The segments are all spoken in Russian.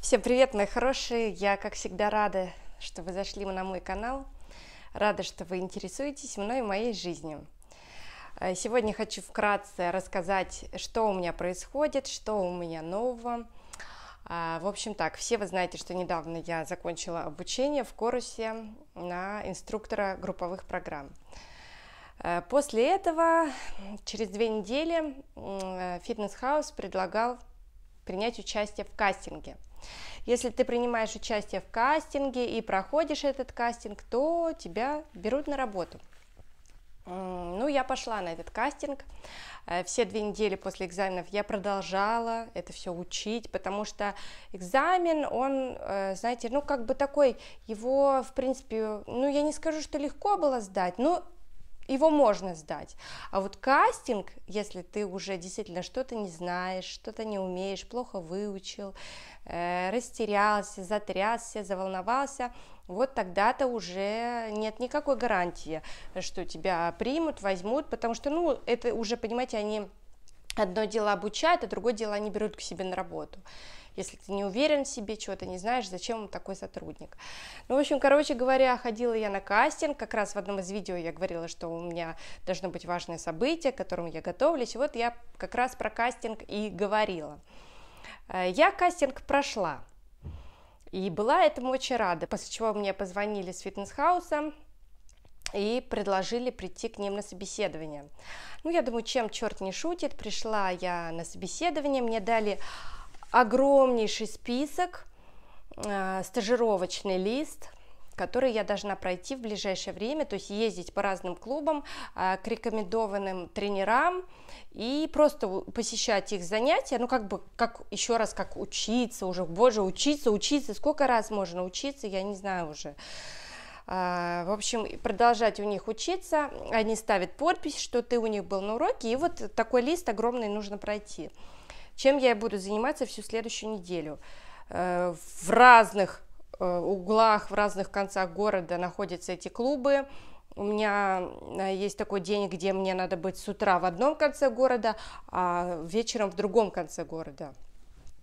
Всем привет, мои хорошие! Я, как всегда, рада, что вы зашли на мой канал. Рада, что вы интересуетесь мной и моей жизнью. Э, сегодня хочу вкратце рассказать, что у меня происходит, что у меня нового. А, в общем так, все вы знаете, что недавно я закончила обучение в Корусе на инструктора групповых программ. Э, после этого, через две недели, фитнес-хаус э, предлагал принять участие в кастинге – если ты принимаешь участие в кастинге и проходишь этот кастинг, то тебя берут на работу. Ну, я пошла на этот кастинг. Э, все две недели после экзаменов я продолжала это все учить, потому что экзамен, он, э, знаете, ну, как бы такой, его, в принципе, ну, я не скажу, что легко было сдать, но его можно сдать. А вот кастинг, если ты уже действительно что-то не знаешь, что-то не умеешь, плохо выучил, э, растерялся, затрясся, заволновался, вот тогда-то уже нет никакой гарантии, что тебя примут, возьмут, потому что, ну, это уже, понимаете, они одно дело обучают, а другое дело они берут к себе на работу. Если ты не уверен в себе, чего-то не знаешь, зачем он такой сотрудник. Ну, в общем, короче говоря, ходила я на кастинг, как раз в одном из видео я говорила, что у меня должно быть важное событие, к которому я готовлюсь, вот я как раз про кастинг и говорила. Э, я кастинг прошла, и была этому очень рада, после чего мне позвонили с фитнес хаусом и предложили прийти к ним на собеседование. Ну, я думаю, чем черт не шутит, пришла я на собеседование, мне дали огромнейший список, э, стажировочный лист, который я должна пройти в ближайшее время, то есть ездить по разным клубам, э, к рекомендованным тренерам и просто посещать их занятия, ну как бы, как еще раз, как учиться уже, боже, учиться, учиться, сколько раз можно учиться, я не знаю уже. А, в общем, продолжать у них учиться. Они ставят подпись, что ты у них был на уроке. И вот такой лист огромный нужно пройти. Чем я буду заниматься всю следующую неделю? Э, в разных э, углах, в разных концах города находятся эти клубы. У меня э, есть такой день, где мне надо быть с утра в одном конце города, а вечером в другом конце города.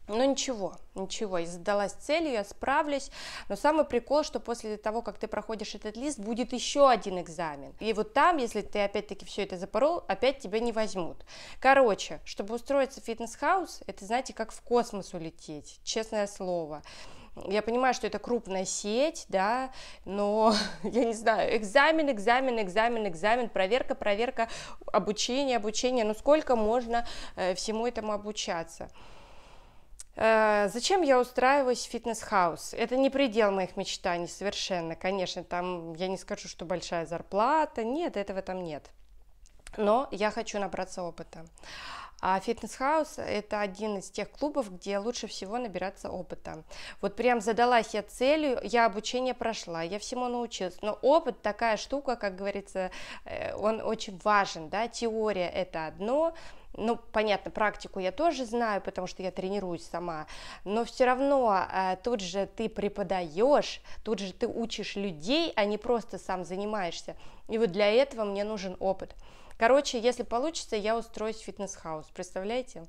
Но ну, ничего, ничего, я задалась целью, я справлюсь, но самый прикол, что после того, как ты проходишь этот лист, будет еще один экзамен, и вот там, если ты опять-таки все это запорол, опять тебя не возьмут. Короче, чтобы устроиться в фитнес-хаус, это, знаете, как в космос улететь, честное слово. Я понимаю, что это крупная сеть, да, но я не знаю, экзамен, экзамен, экзамен, экзамен, проверка, проверка, обучение, обучение, ну сколько можно э, всему этому обучаться? Э, зачем я устраиваюсь в фитнес-хаус? Это не предел моих мечтаний совершенно. Конечно, там я не скажу, что большая зарплата. Нет, этого там нет. Но я хочу набраться опыта. А фитнес-хаус – это один из тех клубов, где лучше всего набираться опыта. Вот прям задалась я целью, я обучение прошла, я всему научилась. Но опыт – такая штука, как говорится, э, он очень важен, да, теория – это одно, ну, понятно, практику я тоже знаю, потому что я тренируюсь сама, но все равно э, тут же ты преподаешь, тут же ты учишь людей, а не просто сам занимаешься. И вот для этого мне нужен опыт. Короче, если получится, я устроюсь в фитнес-хаус, представляете?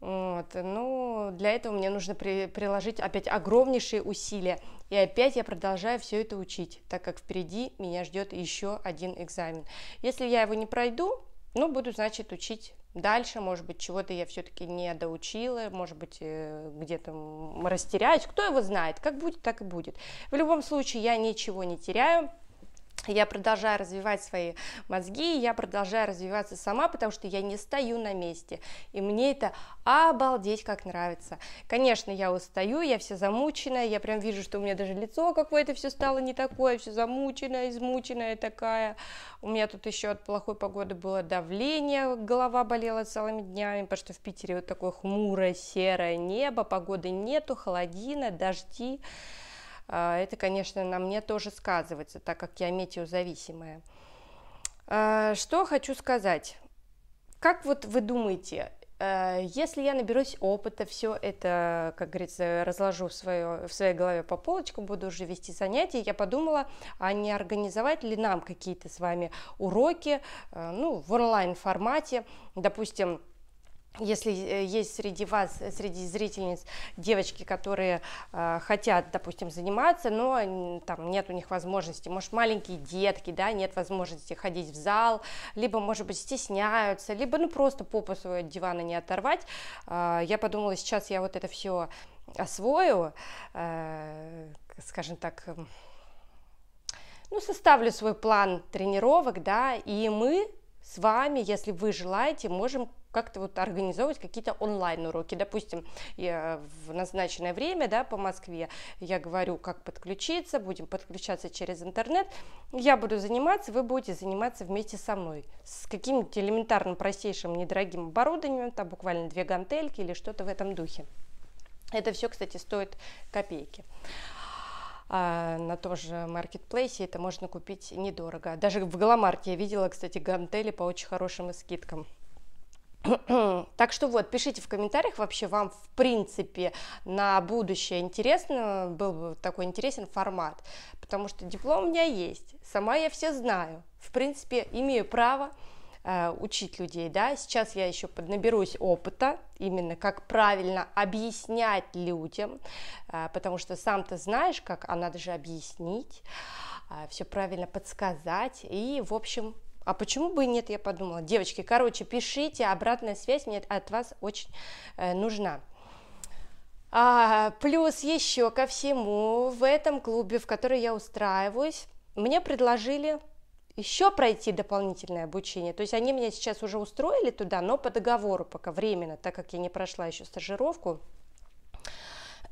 Вот, ну, для этого мне нужно при, приложить опять огромнейшие усилия. И опять я продолжаю все это учить, так как впереди меня ждет еще один экзамен. Если я его не пройду, ну, буду, значит, учить дальше, может быть, чего-то я все-таки не доучила, может быть, э, где-то растеряюсь, кто его знает, как будет, так и будет. В любом случае, я ничего не теряю, я продолжаю развивать свои мозги, я продолжаю развиваться сама, потому что я не стою на месте, и мне это обалдеть как нравится. Конечно, я устаю, я вся замученная, я прям вижу, что у меня даже лицо какое-то все стало не такое, все замученное, измученное такая. У меня тут еще от плохой погоды было давление, голова болела целыми днями, потому что в Питере вот такое хмурое, серое небо, погоды нету, холодина, дожди. А, это, конечно, на мне тоже сказывается, так как я метеозависимая. А, что хочу сказать. Как вот вы думаете, а, если я наберусь опыта, все это, как говорится, разложу в, свое, в своей голове по полочкам, буду уже вести занятия, я подумала, а не организовать ли нам какие-то с вами уроки, ну, в онлайн формате, допустим, если э, есть среди вас, э, среди зрительниц девочки, которые э, хотят, допустим, заниматься, но там нет у них возможности, может, маленькие детки, да, нет возможности ходить в зал, либо, может быть, стесняются, либо, ну, просто попу свою от дивана не оторвать, э, я подумала, сейчас я вот это все освою, э, скажем так, эм, ну, составлю свой план тренировок, да, и мы с вами, если вы желаете, можем как-то вот организовывать какие-то онлайн-уроки. Допустим, я в назначенное время да, по Москве я говорю, как подключиться, будем подключаться через интернет. Я буду заниматься, вы будете заниматься вместе со мной. С каким то элементарным, простейшим, недорогим оборудованием, там буквально две гантельки или что-то в этом духе. Это все, кстати, стоит копейки. А на том же маркетплейсе это можно купить недорого. Даже в Голомарке я видела, кстати, гантели по очень хорошим скидкам. Так что вот, пишите в комментариях вообще вам, в принципе, на будущее интересно, был бы такой интересен формат, потому что диплом у меня есть, сама я все знаю, в принципе, имею право э, учить людей, да, сейчас я еще поднаберусь опыта, именно как правильно объяснять людям, э, потому что сам то знаешь, как, а надо же объяснить, э, все правильно подсказать, и, в общем, а почему бы и нет, я подумала. Девочки, короче, пишите, обратная связь мне от вас очень э, нужна. А, плюс еще ко всему, в этом клубе, в который я устраиваюсь, мне предложили еще пройти дополнительное обучение. То есть они меня сейчас уже устроили туда, но по договору пока временно, так как я не прошла еще стажировку.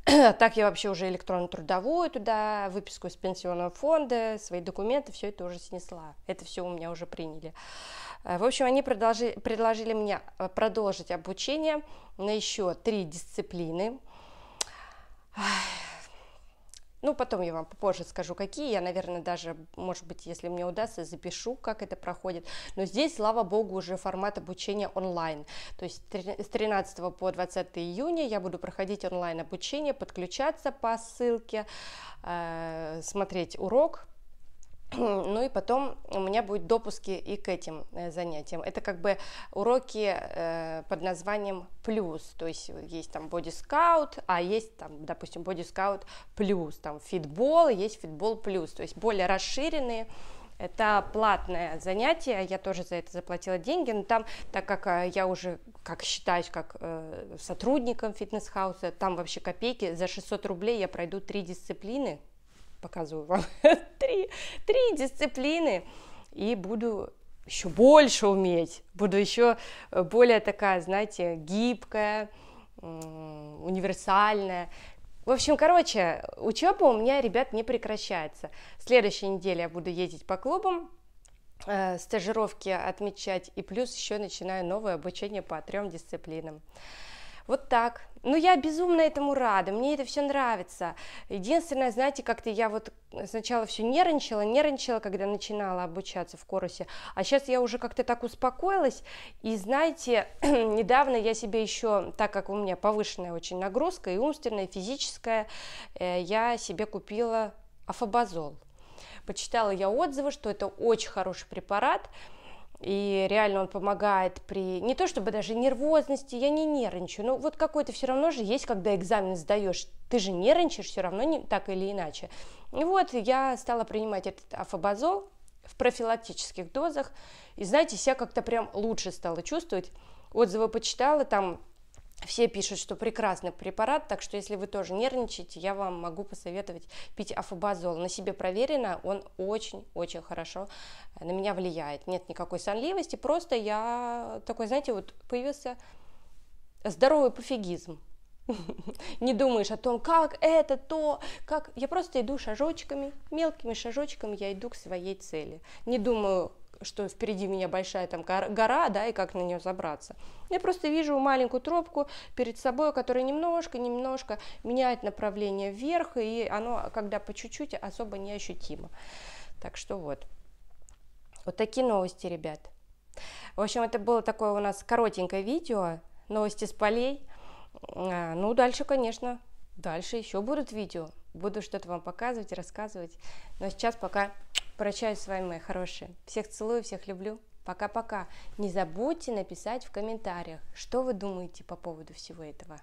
так я вообще уже электронную трудовую туда, выписку из пенсионного фонда, свои документы, все это уже снесла. Это все у меня уже приняли. Э, в общем, они предложи, предложили мне э, продолжить обучение на еще три дисциплины. Ну, потом я вам попозже скажу, какие. Я, наверное, даже, может быть, если мне удастся, запишу, как это проходит. Но здесь, слава богу, уже формат обучения онлайн. То есть с 13 по 20 июня я буду проходить онлайн обучение, подключаться по ссылке, э, смотреть урок, Ну и потом у меня будут допуски и к этим э, занятиям. Это как бы уроки э, под названием плюс, то есть есть там бодискаут, а есть там, допустим, бодискаут плюс, там фитбол, есть фитбол плюс, то есть более расширенные это платное занятие, я тоже за это заплатила деньги, но там, так как э, я уже, как считаюсь, как э, сотрудником фитнес-хауса, там вообще копейки, за 600 рублей я пройду три дисциплины, показываю вам три, три дисциплины, и буду еще больше уметь, буду еще э, более такая, знаете, гибкая, универсальная. В общем, короче, учеба у меня, ребят, не прекращается. следующей неделе я буду ездить по клубам, э, стажировки отмечать, и плюс еще начинаю новое обучение по трем дисциплинам. Вот так. Ну, я безумно этому рада, мне это все нравится. Единственное, знаете, как-то я вот сначала все нервничала, нервничала, когда начинала обучаться в Корусе, а сейчас я уже как-то так успокоилась, и знаете, недавно я себе еще, так как у меня повышенная очень нагрузка, и умственная, и физическая, э, я себе купила афобазол. Почитала я отзывы, что это очень хороший препарат, и реально он помогает при не то чтобы даже нервозности, я не нервничаю, но вот какой-то все равно же есть, когда экзамен сдаешь, ты же нервничаешь все равно не, так или иначе. И вот я стала принимать этот афобазол в профилактических дозах, и знаете, себя как-то прям лучше стала чувствовать. Отзывы почитала, там все пишут, что прекрасный препарат, так что если вы тоже нервничаете, я вам могу посоветовать пить афобазол. На себе проверено, он очень-очень хорошо э, на меня влияет. Нет никакой сонливости, просто я такой, знаете, вот появился здоровый пофигизм. Не думаешь о том, как это, то, как... Я просто иду шажочками, мелкими шажочками я иду к своей цели. Не думаю, что впереди меня большая там гора, да, и как на нее забраться. Я просто вижу маленькую тропку перед собой, которая немножко-немножко меняет направление вверх, и оно, когда по чуть-чуть, особо не ощутимо. Так что вот. Вот такие новости, ребят. В общем, это было такое у нас коротенькое видео, новости с полей. А, ну, дальше, конечно, дальше еще будут видео. Буду что-то вам показывать, рассказывать. Но сейчас пока Прощаюсь с вами, мои хорошие. Всех целую, всех люблю. Пока-пока. Не забудьте написать в комментариях, что вы думаете по поводу всего этого.